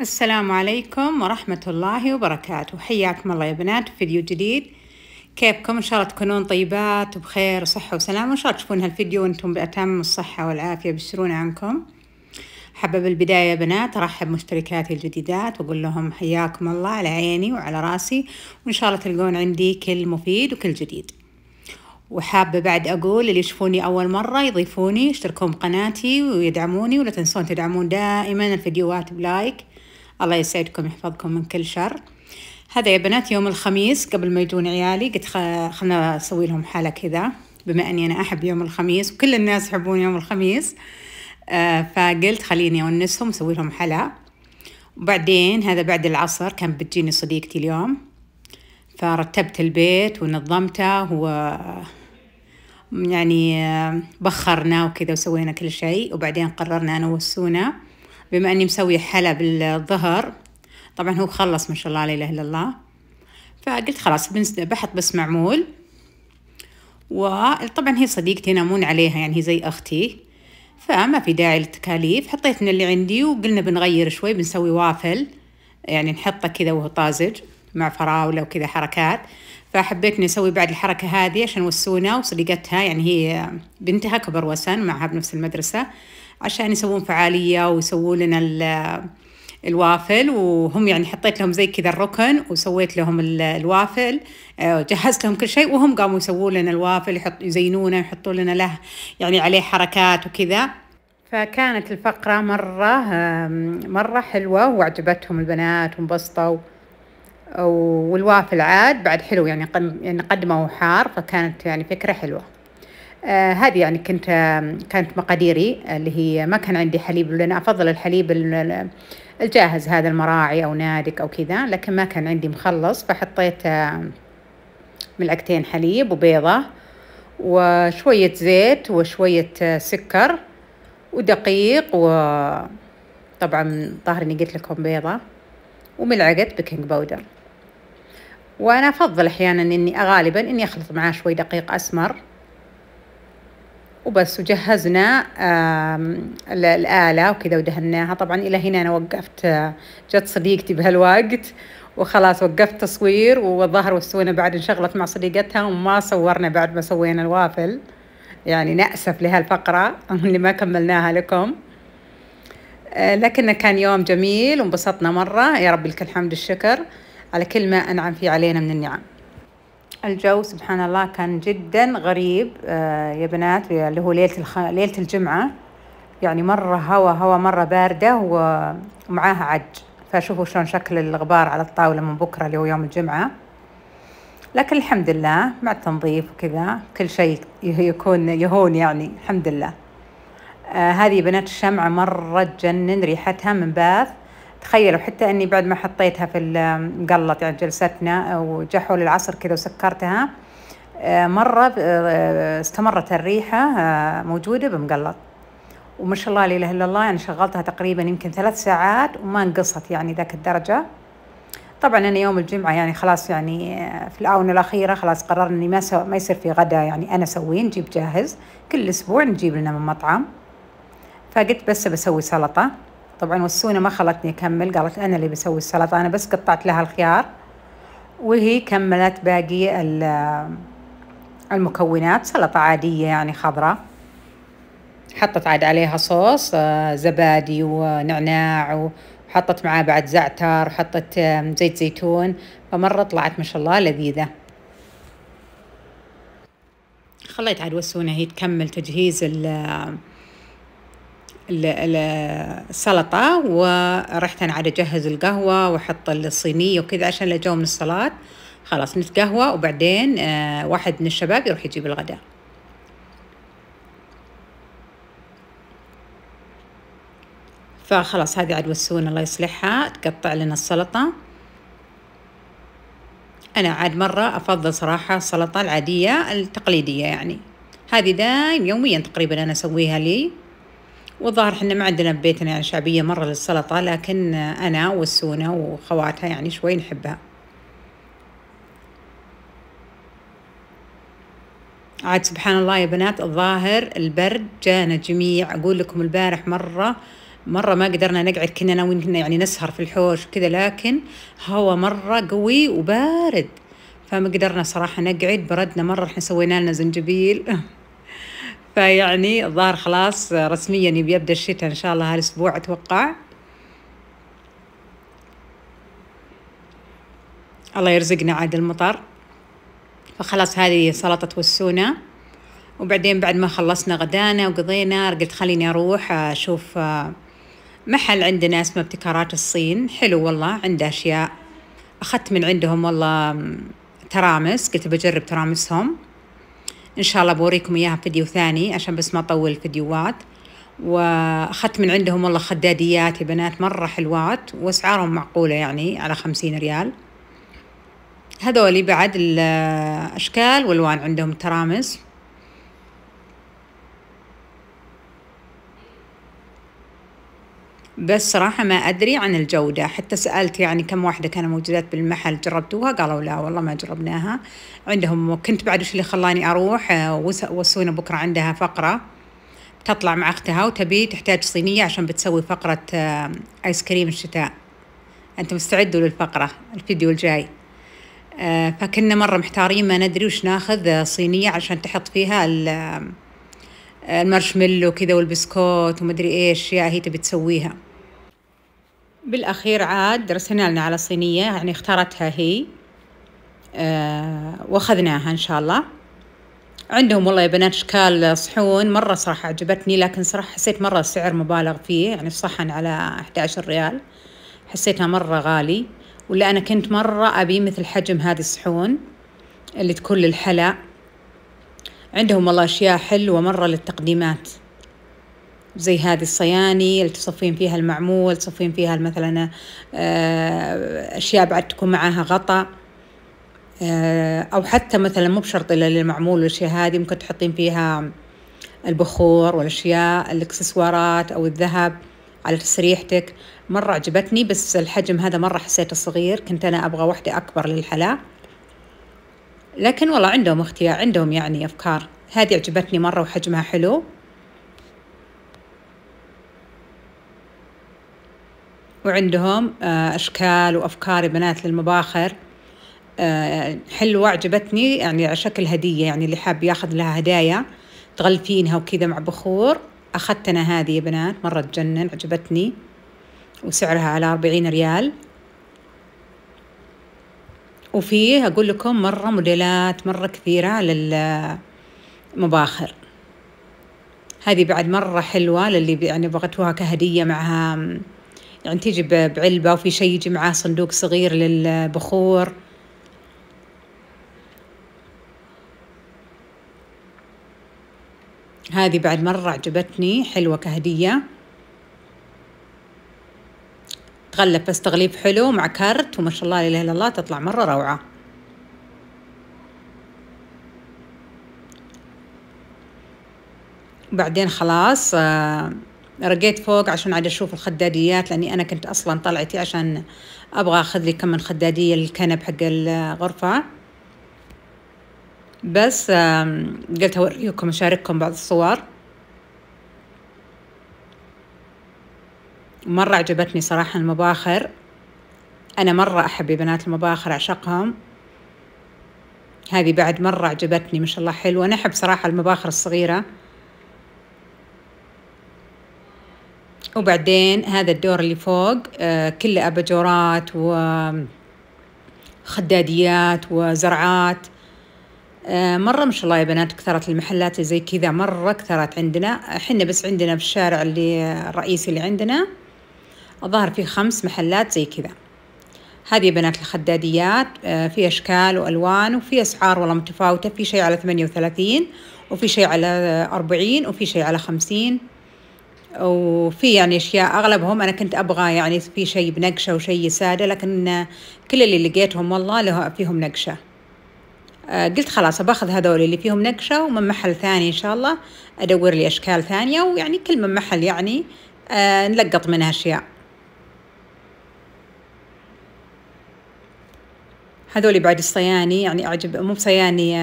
السلام عليكم ورحمة الله وبركاته حياكم الله يا بنات في فيديو جديد كيفكم إن شاء الله تكونون طيبات وبخير وصحة وسلامة وإن شاء الله تشوفون هالفيديو وأنتم بأتم الصحة والعافية بشرون عنكم حبب البداية يا بنات أرحب مشتركاتي الجديدات وأقول لهم حياكم الله على عيني وعلى راسي وإن شاء الله تلقون عندي كل مفيد وكل جديد وحابة بعد أقول اللي يشوفوني أول مرة يضيفوني يشتركون بقناتي ويدعموني ولا تنسون تدعمون دائما الفيديوهات بلايك الله يسعدكم يحفظكم من كل شر هذا يا بنات يوم الخميس قبل ما يجون عيالي قلت خلنا أسوي لهم حالة كذا بما أني أنا أحب يوم الخميس وكل الناس يحبون يوم الخميس آه، فقلت خليني أونسهم أسوي لهم حلا وبعدين هذا بعد العصر كان بتجيني صديقتي اليوم فرتبت البيت ونظمته و يعني آه، بخرنا وكذا وسوينا كل شيء وبعدين قررنا أنا وسونا بما اني مسويه حلا بالظهر طبعا هو خلص ما شاء الله لا اله الا الله فقلت خلاص بحط بس معمول وطبعا هي صديقتي ينامون عليها يعني هي زي اختي فما في داعي للتكاليف حطيت من اللي عندي وقلنا بنغير شوي بنسوي وافل يعني نحطه كذا وهو طازج مع فراولة وكذا حركات فحبيت إني أسوي بعد الحركة هذه عشان وسونا وصديقتها يعني هي بنتها كبر وسن معها بنفس المدرسة عشان يسوون فعالية ويسوون لنا الوافل وهم يعني حطيت لهم زي كذا الركن وسويت لهم الوافل آه، جهزت لهم كل شيء وهم قاموا يسوون لنا الوافل يحط يزينونه يحطوا لنا له يعني عليه حركات وكذا فكانت الفقرة مرة مرة حلوة وعجبتهم البنات وانبسطوا والوافل عاد بعد حلو يعني, يعني قدموا حار فكانت يعني فكرة حلوة آه هذه يعني كنت آه كانت مقاديري آه، اللي هي ما كان عندي حليب لأن أفضل الحليب الجاهز هذا المراعي أو نادك أو كذا لكن ما كان عندي مخلص فحطيت آه ملعقتين حليب وبيضة وشوية زيت وشوية آه، سكر ودقيق وطبعا ظهر إني قلت لكم بيضة وملعقة بيكنج باودر وأنا أفضل أحيانا إني غالبا إني أخلط معاه شوي دقيق أسمر وبس وجهزنا الآلة وكذا ودهناها طبعا إلى هنا أنا وقفت آه، جت صديقتي بهالوقت وخلاص وقفت تصوير والظهر وسوينا بعد انشغلت مع صديقتها وما صورنا بعد ما سوينا الوافل يعني نأسف لهالفقرة اللي ما كملناها لكم آه، لكن كان يوم جميل وانبسطنا مرة يا رب لك الحمد الشكر على كل ما أنعم فيه علينا من النعم الجو سبحان الله كان جدا غريب آه، يا بنات اللي هو ليلة الخ... ليلة الجمعة يعني مرة هوا هوا مرة باردة ومعاها عج فشوفوا شلون شكل الغبار على الطاولة من بكرة اللي هو يوم الجمعة لكن الحمد لله مع التنظيف وكذا كل شيء يكون يهون يعني الحمد لله آه هذه بنات الشمعة مرة تجنن ريحتها من باث تخيلوا حتى اني بعد ما حطيتها في المقلط يعني جلستنا وجا حول العصر كذا وسكرتها آه، مرة آه، استمرت الريحة آه، موجودة بمقلط وما شاء الله لا اله الا الله يعني شغلتها تقريبا يمكن ثلاث ساعات وما انقصت يعني ذاك الدرجة طبعا انا يوم الجمعة يعني خلاص يعني في الاونة الاخيرة خلاص قررنا اني ما سو... ما يصير في غدا يعني انا اسويه نجيب جاهز كل اسبوع نجيب لنا من مطعم فقلت بس بسوي سلطة طبعا والسونه ما خلتني اكمل قالت انا اللي بسوي السلطه انا بس قطعت لها الخيار وهي كملت باقي المكونات سلطه عاديه يعني خضراء حطت عاد عليها صوص آه، زبادي ونعناع وحطت معاه بعد زعتر وحطت زيت زيتون فمرة طلعت ما شاء الله لذيذة خليت عاد وسونة هي تكمل تجهيز السلطة ورحت أنا عاد أجهز القهوة وأحط الصينية وكذا عشان اللي جو من الصلاة خلاص نتقهوى وبعدين آه، واحد من الشباب يروح يجيب الغداء فخلاص هذه عاد وسون الله يصلحها تقطع لنا السلطة أنا عاد مرة أفضل صراحة السلطة العادية التقليدية يعني هذه دايم يوميا تقريبا أنا أسويها لي والظاهر احنا ما عندنا ببيتنا يعني شعبية مرة للسلطة لكن أنا والسونة وخواتها يعني شوي نحبها عاد سبحان الله يا بنات الظاهر البرد جانا جميع أقول لكم البارح مرة مرة ما قدرنا نقعد كنا ناويين يعني نسهر في الحوش وكذا لكن هوا مرة قوي وبارد فما قدرنا صراحة نقعد بردنا مرة احنا سوينا لنا زنجبيل فيعني الظاهر خلاص رسميا بيبدا الشتاء ان شاء الله هالاسبوع اتوقع الله يرزقنا عاد المطر فخلاص هذه سلطة والسونة وبعدين بعد ما خلصنا غدانا وقضينا قلت خليني أروح أشوف آه، محل عندنا اسمه ابتكارات الصين حلو والله عنده أشياء أخذت من عندهم والله ترامس قلت بجرب ترامسهم ان شاء الله بوريكم اياها فيديو ثاني عشان بس ما اطول الفيديوهات واخذت من عندهم والله خداديات يا بنات مره حلوات واسعارهم معقوله يعني على خمسين ريال هذولي بعد الاشكال والوان عندهم ترامس بس صراحة ما أدري عن الجودة حتى سألت يعني كم واحدة كانوا موجودات بالمحل جربتوها قالوا لا والله ما جربناها عندهم كنت بعد وش اللي خلاني أروح آه، وسونا بكرة عندها فقرة تطلع مع أختها وتبي تحتاج صينية عشان بتسوي فقرة آه، آيس كريم الشتاء أنتم مستعدوا للفقرة الفيديو الجاي آه، فكنا مرة محتارين ما ندري وش ناخذ صينية عشان تحط فيها المارشميلو كذا والبسكوت ومدري ايش يا هي تبي تسويها بالأخير عاد رسلنا لنا على صينية يعني اختارتها هي آه واخذناها إن شاء الله عندهم والله يا بنات اشكال صحون مرة صراحة عجبتني لكن صراحة حسيت مرة السعر مبالغ فيه يعني الصحن على 11 ريال حسيتها مرة غالي ولا أنا كنت مرة أبي مثل حجم هذه الصحون اللي تكون للحلا عندهم والله أشياء حلوة مرة للتقديمات زي هذه الصياني اللي تصفين فيها المعمول تصفين فيها مثلا آه، أشياء بعد تكون معاها غطاء آه، أو حتى مثلا مو بشرط إلا للمعمول والأشياء هذه ممكن تحطين فيها البخور والأشياء الإكسسوارات أو الذهب على تسريحتك مرة عجبتني بس الحجم هذا مرة حسيته صغير كنت أنا أبغى واحدة أكبر للحلا لكن والله عندهم اختيار عندهم يعني أفكار هذه عجبتني مرة وحجمها حلو وعندهم آه، أشكال وأفكار بنات للمباخر آه، حلوة عجبتني يعني على شكل هدية يعني اللي حاب ياخذ لها هدايا تغلفينها وكذا مع بخور أخذت أنا هذه يا بنات مرة تجنن عجبتني وسعرها على أربعين ريال وفيه أقول لكم مرة موديلات مرة كثيرة للمباخر هذه بعد مرة حلوة للي يعني بغتوها كهدية معها يعني تيجي بعلبة وفي شيء يجي معاه صندوق صغير للبخور هذه بعد مرة عجبتني حلوة كهدية تغلب بس تغليب حلو مع كارت وما شاء الله لا إله إلا الله تطلع مرة روعة بعدين خلاص آه رقيت فوق عشان عاد أشوف الخداديات لأني أنا كنت أصلا طلعتي عشان أبغى أخذ لي كم من خدادية للكنب حق الغرفة بس قلت أوريكم أشارككم بعض الصور مرة عجبتني صراحة المباخر أنا مرة أحب بنات المباخر أعشقهم هذه بعد مرة عجبتني ما شاء الله حلوة أنا أحب صراحة المباخر الصغيرة وبعدين هذا الدور اللي فوق آه، كله أباجورات وخداديات وزرعات آه، مرة ما شاء الله يا بنات كثرت المحلات زي كذا مرة كثرت عندنا حنا بس عندنا في الشارع اللي الرئيسي اللي عندنا الظاهر في خمس محلات زي كذا هذه بنات الخداديات آه، في أشكال وألوان وفي أسعار والله متفاوتة في شيء على ثمانية وثلاثين وفي شيء على أربعين وفي شيء على خمسين وفي يعني اشياء اغلبهم انا كنت ابغى يعني في شيء بنقشه وشيء ساده لكن كل اللي لقيتهم والله له فيهم نقشه آه، قلت خلاص باخذ هذول اللي فيهم نقشه ومن محل ثاني ان شاء الله ادور لي اشكال ثانيه ويعني كل من محل يعني آه، نلقط منها اشياء هذول بعد الصياني يعني اعجب مو بصياني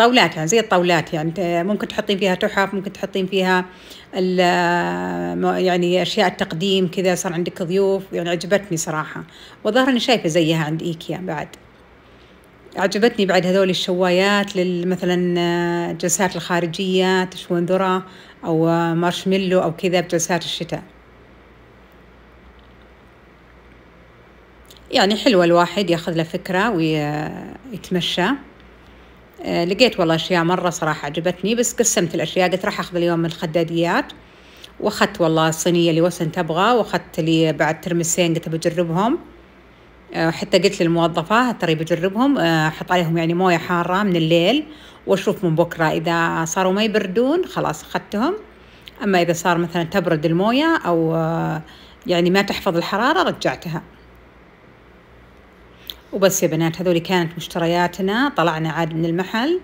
طاولات يعني زي الطاولات يعني ممكن تحطين فيها تحف ممكن تحطين فيها يعني اشياء التقديم كذا صار عندك ضيوف يعني عجبتني صراحه وظهر اني شايفه زيها عند ايكيا بعد عجبتني بعد هذول الشوايات مثلا جلسات الخارجية تشوين ذرة أو مارشميلو أو كذا بجلسات الشتاء يعني حلوة الواحد ياخذ له فكرة ويتمشى آه، لقيت والله أشياء مرة صراحة عجبتني بس قسمت الأشياء قلت راح أخذ اليوم من الخداديات واخذت والله الصينية اللي وسن تبغى واخذت لي بعد ترمسين قلت بجربهم آه، حتى قلت للموظفة ترى بجربهم آه، أحط عليهم يعني موية حارة من الليل وأشوف من بكرة إذا صاروا ما يبردون خلاص أخذتهم أما إذا صار مثلا تبرد الموية أو يعني ما تحفظ الحرارة رجعتها وبس يا بنات هذول كانت مشترياتنا طلعنا عاد من المحل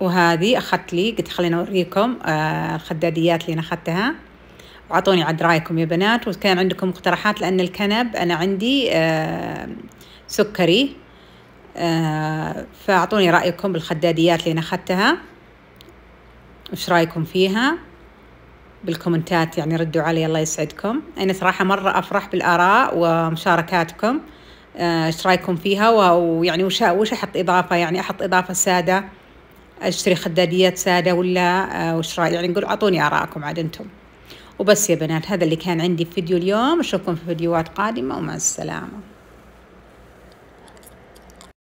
وهذه أخذت لي قلت خليني أوريكم آه، الخداديات اللي أنا أخذتها وعطوني عاد رايكم يا بنات وكان عندكم مقترحات لأن الكنب أنا عندي آه، سكري آه، فأعطوني رأيكم بالخداديات اللي أنا أخذتها وش رايكم فيها بالكومنتات يعني ردوا علي الله يسعدكم أنا صراحة مرة أفرح بالآراء ومشاركاتكم آه، ايش رايكم فيها ويعني وش وش احط اضافه يعني احط اضافه ساده اشتري خداديات ساده ولا آه، وش راي يعني نقول اعطوني ارائكم عاد انتم وبس يا بنات هذا اللي كان عندي في فيديو اليوم اشوفكم في فيديوهات قادمه ومع السلامه